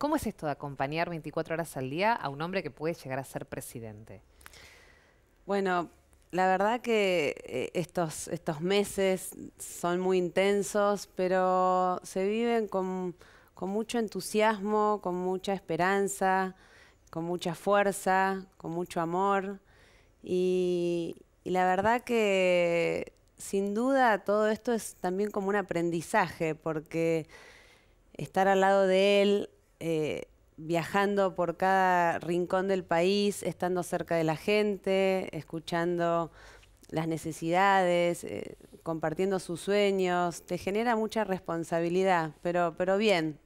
¿Cómo es esto de acompañar 24 horas al día a un hombre que puede llegar a ser presidente? Bueno, la verdad que eh, estos, estos meses son muy intensos, pero se viven con, mucho entusiasmo, con mucha esperanza, con mucha fuerza, con mucho amor. Y, y la verdad que sin duda todo esto es también como un aprendizaje, porque estar al lado de él eh, viajando por cada rincón del país, estando cerca de la gente, escuchando las necesidades, eh, compartiendo sus sueños, te genera mucha responsabilidad, pero, pero bien,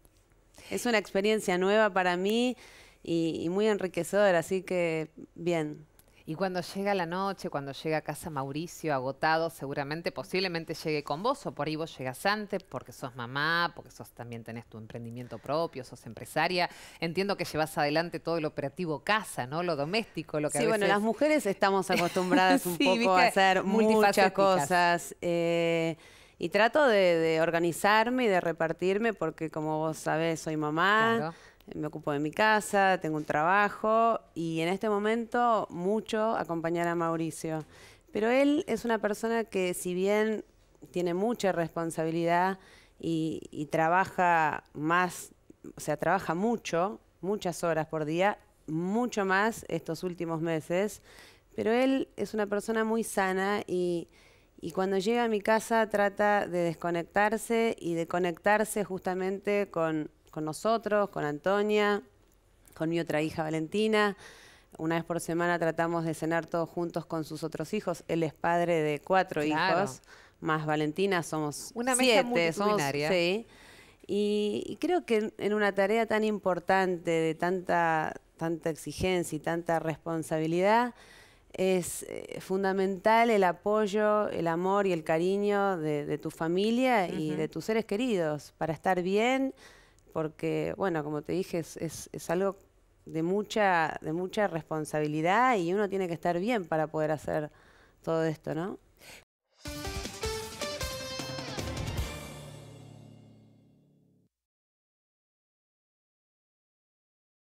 es una experiencia nueva para mí y muy enriquecedora, así que bien. Y cuando llega la noche, cuando llega a casa Mauricio agotado, seguramente, posiblemente llegue con vos o por ahí vos llegas antes porque sos mamá, porque sos también tenés tu emprendimiento propio, sos empresaria. Entiendo que llevas adelante todo el operativo casa, ¿no? Lo doméstico, lo que Sí, bueno, las mujeres estamos acostumbradas un poco a hacer muchas cosas. Eh, y trato de, de, organizarme y de repartirme porque, como vos sabés, soy mamá me ocupo de mi casa, tengo un trabajo y en este momento mucho acompañar a Mauricio. Pero él es una persona que si bien tiene mucha responsabilidad y, trabaja más, o sea, trabaja mucho, muchas horas por día, mucho más estos últimos meses, pero él es una persona muy sana y, y cuando llega a mi casa trata de desconectarse y de conectarse justamente con con nosotros, con Antonia, con mi otra hija Valentina. Una vez por semana tratamos de cenar todos juntos con sus otros hijos. Él es padre de cuatro hijos, más Valentina, somos siete. somos, sí. Y, creo que en, una tarea tan importante, de tanta, tanta exigencia y tanta responsabilidad, es eh, fundamental el apoyo, el amor y el cariño de, tu familia y de tus seres queridos para estar bien, porque, bueno, como te dije, es, algo de mucha, de mucha responsabilidad y uno tiene que estar bien para poder hacer todo esto, ¿no?